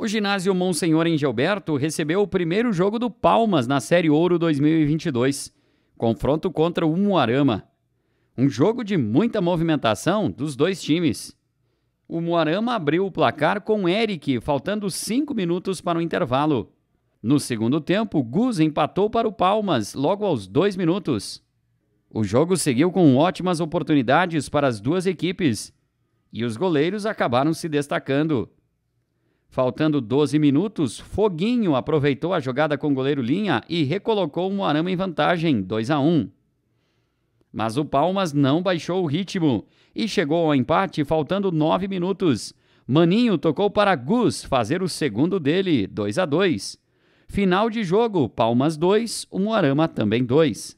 O ginásio Monsenhor em Gilberto recebeu o primeiro jogo do Palmas na Série Ouro 2022, confronto contra o Moarama. Um jogo de muita movimentação dos dois times. O Moarama abriu o placar com Eric, faltando cinco minutos para o intervalo. No segundo tempo, Guz empatou para o Palmas, logo aos dois minutos. O jogo seguiu com ótimas oportunidades para as duas equipes. E os goleiros acabaram se destacando. Faltando 12 minutos, Foguinho aproveitou a jogada com o goleiro Linha e recolocou o Moarama em vantagem, 2 a 1. Mas o Palmas não baixou o ritmo e chegou ao empate faltando 9 minutos. Maninho tocou para Gus fazer o segundo dele, 2 a 2. Final de jogo, Palmas 2, o Moarama também 2.